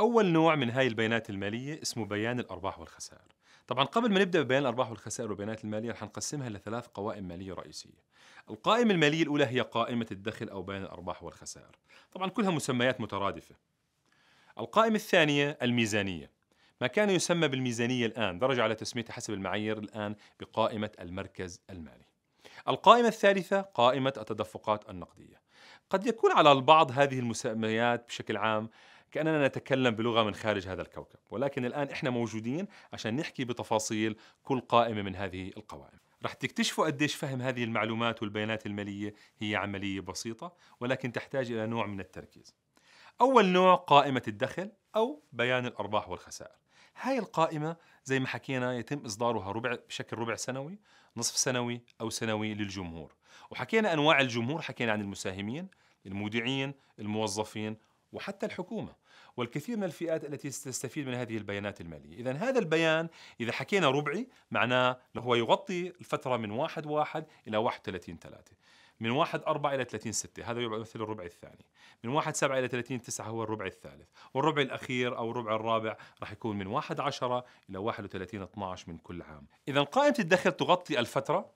أول نوع من هاي البيانات المالية اسمه بيان الأرباح والخسائر طبعا قبل ما نبدا ببيان الارباح والخسائر والبيانات الماليه رح نقسمها لثلاث قوائم ماليه رئيسيه. القائمه الماليه الاولى هي قائمه الدخل او بيان الارباح والخسائر. طبعا كلها مسميات مترادفه. القائمه الثانيه الميزانيه. ما كان يسمى بالميزانيه الان درج على تسميتها حسب المعايير الان بقائمه المركز المالي. القائمه الثالثه قائمه التدفقات النقديه. قد يكون على البعض هذه المسميات بشكل عام كأننا نتكلم بلغة من خارج هذا الكوكب ولكن الآن إحنا موجودين عشان نحكي بتفاصيل كل قائمة من هذه القوائم رح تكتشفوا قديش فهم هذه المعلومات والبيانات المالية هي عملية بسيطة ولكن تحتاج إلى نوع من التركيز أول نوع قائمة الدخل أو بيان الأرباح والخسائر هاي القائمة زي ما حكينا يتم إصدارها ربع بشكل ربع سنوي نصف سنوي أو سنوي للجمهور وحكينا أنواع الجمهور حكينا عن المساهمين المودعين الموظفين وحتى الحكومة والكثير من الفئات التي تستفيد من هذه البيانات المالية إذا هذا البيان إذا حكينا ربعي معناه هو يغطي الفترة من 1 1 إلى 31 3 من 1 4 إلى 30 6 هذا يمثل الربع الثاني من 1 7 إلى 30 9 هو الربع الثالث والربع الأخير أو الربع الرابع راح يكون من 1 10 إلى 31 12 من كل عام إذا قائمة الدخل تغطي الفترة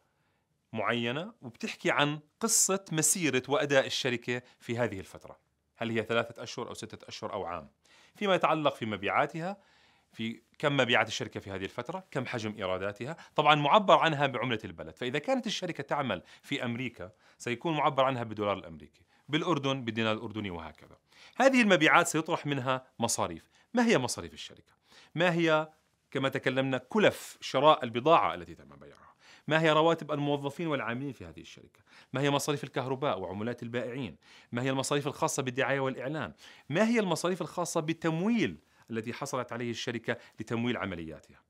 معينة وبتحكي عن قصة مسيرة وأداء الشركة في هذه الفترة هل هي ثلاثة أشهر أو ستة أشهر أو عام فيما يتعلق في مبيعاتها في كم مبيعات الشركة في هذه الفترة كم حجم إيراداتها طبعا معبر عنها بعملة البلد فإذا كانت الشركة تعمل في أمريكا سيكون معبر عنها بالدولار الأمريكي بالأردن بالدينار الأردني وهكذا هذه المبيعات سيطرح منها مصاريف ما هي مصاريف الشركة؟ ما هي كما تكلمنا كلف شراء البضاعة التي تم بيعها ما هي رواتب الموظفين والعاملين في هذه الشركة ما هي مصاريف الكهرباء وعملات البائعين ما هي المصاريف الخاصة بالدعاية والإعلان ما هي المصاريف الخاصة بالتمويل الذي حصلت عليه الشركة لتمويل عملياتها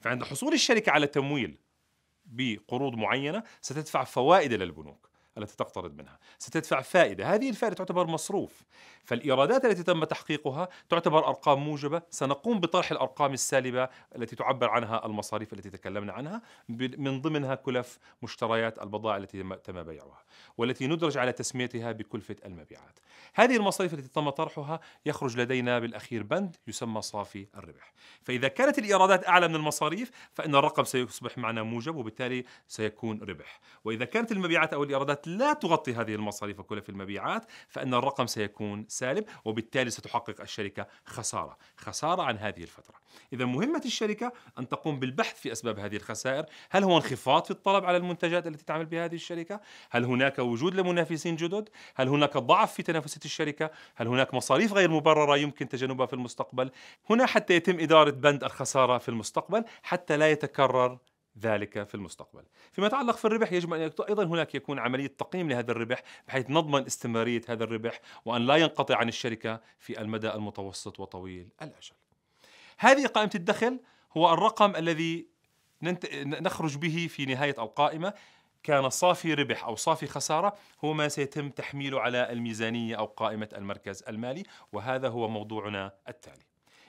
فعند حصول الشركة على تمويل بقروض معينة ستدفع فوائد للبنوك التي تقترض منها ستدفع فائدة هذه الفائدة تعتبر مصروف فالإيرادات التي تم تحقيقها تعتبر أرقام موجبة سنقوم بطرح الأرقام السالبة التي تعبر عنها المصاريف التي تكلمنا عنها من ضمنها كلف مشتريات البضائع التي تم بيعها والتي ندرج على تسميتها بكلفة المبيعات هذه المصاريف التي تم طرحها يخرج لدينا بالأخير بند يسمى صافي الربح فإذا كانت الإيرادات أعلى من المصاريف فإن الرقم سيصبح معنا موجب وبالتالي سيكون ربح وإذا كانت المبيعات أو الإيرادات لا تغطي هذه المصاريف كلها في المبيعات فإن الرقم سيكون سالب وبالتالي ستحقق الشركة خسارة خسارة عن هذه الفترة إذا مهمة الشركة أن تقوم بالبحث في أسباب هذه الخسائر هل هو انخفاض في الطلب على المنتجات التي تعمل بها هذه الشركة هل هناك وجود لمنافسين جدد هل هناك ضعف في تنافسية الشركة هل هناك مصاريف غير مبررة يمكن تجنبها في المستقبل هنا حتى يتم إدارة بند الخسارة في المستقبل حتى لا يتكرر ذلك في المستقبل. فيما يتعلق في الربح يجب ان ايضا هناك يكون عمليه تقييم لهذا الربح بحيث نضمن استمراريه هذا الربح وان لا ينقطع عن الشركه في المدى المتوسط وطويل الاجل. هذه قائمه الدخل هو الرقم الذي نخرج به في نهايه القائمه كان صافي ربح او صافي خساره هو ما سيتم تحميله على الميزانيه او قائمه المركز المالي وهذا هو موضوعنا التالي.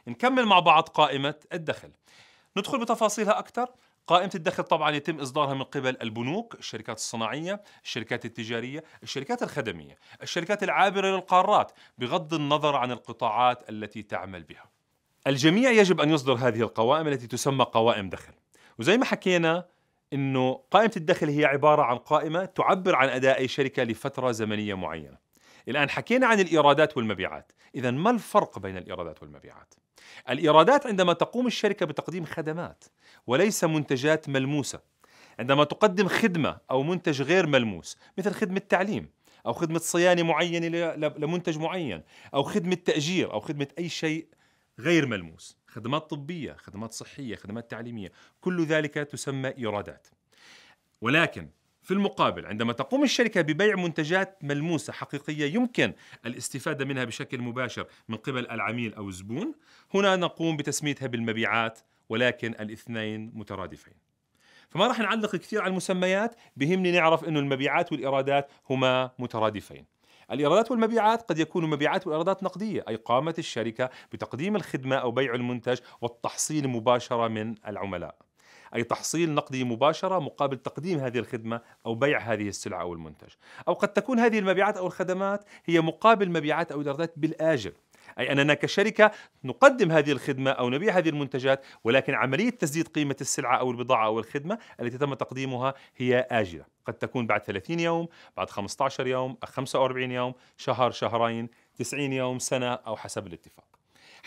نكمل مع بعض قائمه الدخل. ندخل بتفاصيلها اكثر قائمة الدخل طبعا يتم إصدارها من قبل البنوك الشركات الصناعية الشركات التجارية الشركات الخدمية الشركات العابرة للقارات بغض النظر عن القطاعات التي تعمل بها الجميع يجب أن يصدر هذه القوائم التي تسمى قوائم دخل وزي ما حكينا أنه قائمة الدخل هي عبارة عن قائمة تعبر عن أداء أي شركة لفترة زمنية معينة الآن حكينا عن الإيرادات والمبيعات إذا ما الفرق بين الإيرادات والمبيعات؟ الإيرادات عندما تقوم الشركة بتقديم خدمات وليس منتجات ملموسة عندما تقدم خدمة أو منتج غير ملموس مثل خدمة تعليم أو خدمة صيانة معينة لمنتج معين أو خدمة تأجير أو خدمة أي شيء غير ملموس خدمات طبية خدمات صحية خدمات تعليمية كل ذلك تسمى إيرادات ولكن في المقابل عندما تقوم الشركة ببيع منتجات ملموسة حقيقية يمكن الاستفادة منها بشكل مباشر من قبل العميل أو الزبون هنا نقوم بتسميتها بالمبيعات ولكن الاثنين مترادفين فما راح نعلق كثير على المسميات بهمني نعرف أنه المبيعات والإيرادات هما مترادفين الإيرادات والمبيعات قد يكون مبيعات وايرادات نقدية أي قامت الشركة بتقديم الخدمة أو بيع المنتج والتحصيل مباشرة من العملاء أي تحصيل نقدي مباشرة مقابل تقديم هذه الخدمة أو بيع هذه السلعة أو المنتج أو قد تكون هذه المبيعات أو الخدمات هي مقابل مبيعات أو إيرادات بالآجل أي أننا كشركة نقدم هذه الخدمة أو نبيع هذه المنتجات ولكن عملية تسديد قيمة السلعة أو البضاعة أو الخدمة التي تم تقديمها هي آجلة قد تكون بعد 30 يوم بعد 15 يوم 45 يوم شهر شهرين 90 يوم سنة أو حسب الاتفاق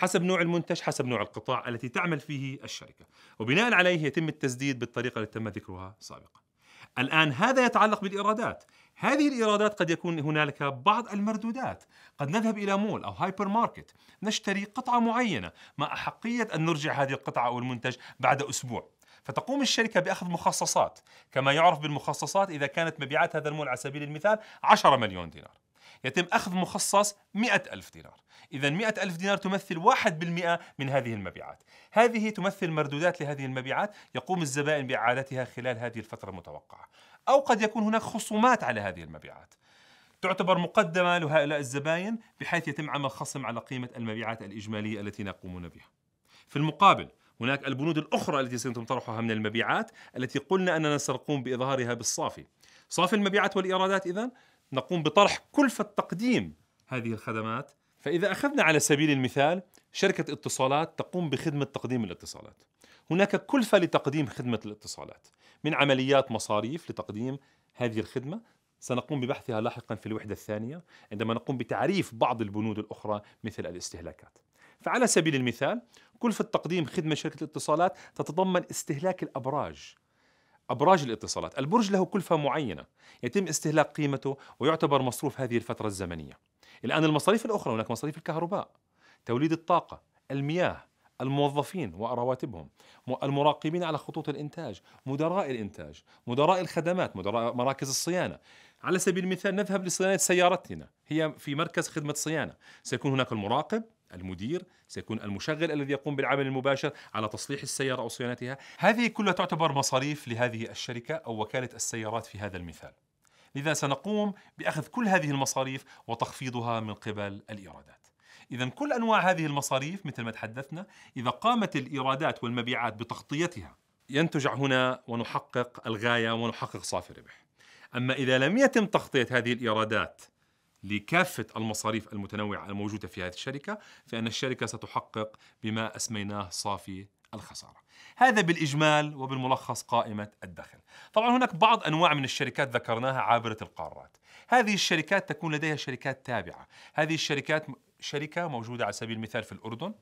حسب نوع المنتج حسب نوع القطاع التي تعمل فيه الشركة وبناء عليه يتم التسديد بالطريقة التي تم ذكرها سابقا الآن هذا يتعلق بالإيرادات هذه الإيرادات قد يكون هنالك بعض المردودات قد نذهب إلى مول أو هايبر ماركت نشتري قطعة معينة مع أحقية أن نرجع هذه القطعة أو المنتج بعد أسبوع فتقوم الشركة بأخذ مخصصات كما يعرف بالمخصصات إذا كانت مبيعات هذا المول على سبيل المثال 10 مليون دينار يتم أخذ مخصص مئة ألف دينار إذا مئة ألف دينار تمثل 1% من هذه المبيعات هذه تمثل مردودات لهذه المبيعات يقوم الزبائن بإعادتها خلال هذه الفترة المتوقعة أو قد يكون هناك خصومات على هذه المبيعات تعتبر مقدمة لهؤلاء الزبائن بحيث يتم عمل خصم على قيمة المبيعات الإجمالية التي نقومون بها في المقابل هناك البنود الأخرى التي سيتم طرحها من المبيعات التي قلنا أننا سنقوم بإظهارها بالصافي صافي المبيعات والإيرادات إذا نقوم بطرح كلفة تقديم هذه الخدمات فإذا أخذنا على سبيل المثال شركة اتصالات تقوم بخدمة تقديم الاتصالات هناك كلفة لتقديم خدمة الاتصالات من عمليات مصاريف لتقديم هذه الخدمة سنقوم ببحثها لاحقا في الوحدة الثانية عندما نقوم بتعريف بعض البنود الأخرى مثل الاستهلاكات فعلى سبيل المثال كلفة تقديم خدمة شركة الاتصالات تتضمن استهلاك الأبراج أبراج الاتصالات البرج له كلفة معينة يتم استهلاك قيمته ويعتبر مصروف هذه الفترة الزمنية الآن المصاريف الأخرى هناك مصاريف الكهرباء توليد الطاقة المياه الموظفين ورواتبهم المراقبين على خطوط الإنتاج مدراء الإنتاج مدراء الخدمات مدراء مراكز الصيانة على سبيل المثال نذهب لصيانة سيارتنا هي في مركز خدمة صيانة سيكون هناك المراقب المدير سيكون المشغل الذي يقوم بالعمل المباشر على تصليح السيارة أو صيانتها هذه كلها تعتبر مصاريف لهذه الشركة أو وكالة السيارات في هذا المثال لذا سنقوم بأخذ كل هذه المصاريف وتخفيضها من قبل الإيرادات إذا كل أنواع هذه المصاريف مثل ما تحدثنا إذا قامت الإيرادات والمبيعات بتغطيتها ينتج هنا ونحقق الغاية ونحقق صافي الربح أما إذا لم يتم تغطية هذه الإيرادات لكافة المصاريف المتنوعة الموجودة في هذه الشركة فإن الشركة ستحقق بما أسميناه صافي الخسارة هذا بالإجمال وبالملخص قائمة الدخل طبعا هناك بعض أنواع من الشركات ذكرناها عابرة القارات هذه الشركات تكون لديها شركات تابعة هذه الشركات شركة موجودة على سبيل المثال في الأردن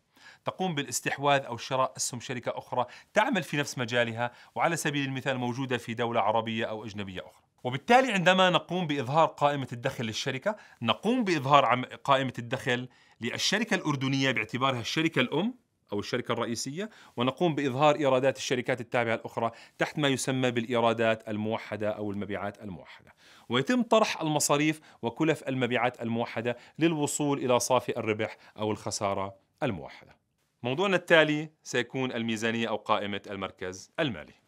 تقوم بالاستحواذ أو شراء أسهم شركة أخرى تعمل في نفس مجالها وعلى سبيل المثال موجودة في دولة عربية أو أجنبية أخرى وبالتالي عندما نقوم بإظهار قائمة الدخل للشركة نقوم بإظهار قائمة الدخل للشركة الأردنية باعتبارها الشركة الأم أو الشركة الرئيسية ونقوم بإظهار إيرادات الشركات التابعة الأخرى تحت ما يسمى بالإيرادات الموحدة أو المبيعات الموحدة ويتم طرح المصاريف وكلف المبيعات الموحدة للوصول إلى صافي الربح أو الخسارة الموحدة موضوعنا التالي سيكون الميزانية أو قائمة المركز المالي